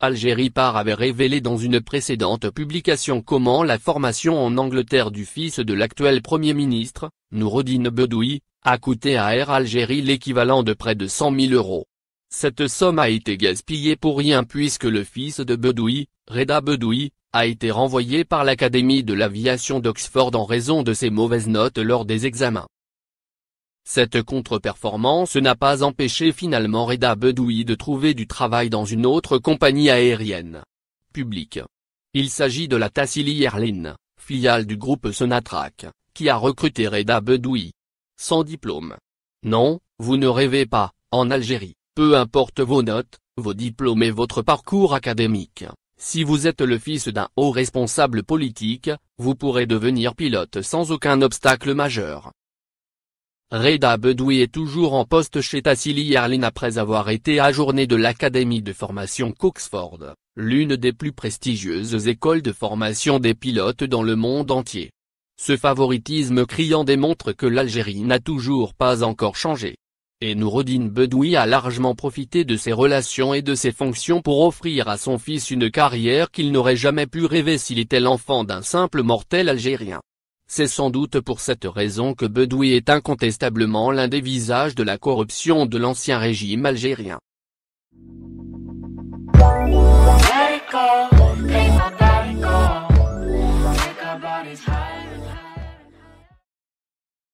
Algérie Par avait révélé dans une précédente publication comment la formation en Angleterre du fils de l'actuel Premier ministre, Noureddine Bedoui, a coûté à Air Algérie l'équivalent de près de 100 000 euros. Cette somme a été gaspillée pour rien puisque le fils de Bedoui, Reda Bedoui, a été renvoyé par l'Académie de l'aviation d'Oxford en raison de ses mauvaises notes lors des examens. Cette contre-performance n'a pas empêché finalement Reda Bedoui de trouver du travail dans une autre compagnie aérienne. Public. Il s'agit de la Tassili Airline, filiale du groupe Sonatrach, qui a recruté Reda Bedoui. Sans diplôme. Non, vous ne rêvez pas, en Algérie, peu importe vos notes, vos diplômes et votre parcours académique. Si vous êtes le fils d'un haut responsable politique, vous pourrez devenir pilote sans aucun obstacle majeur. Reda Bedoui est toujours en poste chez Tassili Yarlin après avoir été ajourné de l'académie de formation Coxford, l'une des plus prestigieuses écoles de formation des pilotes dans le monde entier. Ce favoritisme criant démontre que l'Algérie n'a toujours pas encore changé. Et Nourodine Bedoui a largement profité de ses relations et de ses fonctions pour offrir à son fils une carrière qu'il n'aurait jamais pu rêver s'il était l'enfant d'un simple mortel algérien. C'est sans doute pour cette raison que Bedoui est incontestablement l'un des visages de la corruption de l'ancien régime algérien.